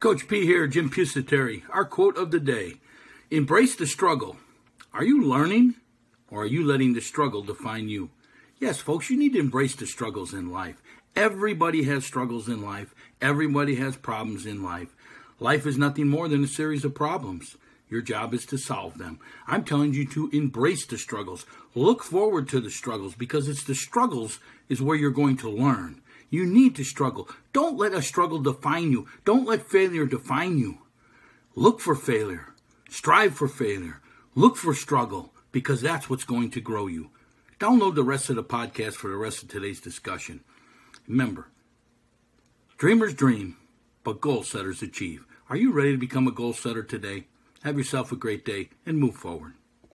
Coach P here, Jim Pusateri. Our quote of the day Embrace the struggle. Are you learning or are you letting the struggle define you? Yes, folks, you need to embrace the struggles in life. Everybody has struggles in life, everybody has problems in life. Life is nothing more than a series of problems. Your job is to solve them. I'm telling you to embrace the struggles. Look forward to the struggles because it's the struggles is where you're going to learn. You need to struggle. Don't let a struggle define you. Don't let failure define you. Look for failure. Strive for failure. Look for struggle because that's what's going to grow you. Download the rest of the podcast for the rest of today's discussion. Remember, dreamers dream, but goal setters achieve. Are you ready to become a goal setter today? Have yourself a great day and move forward.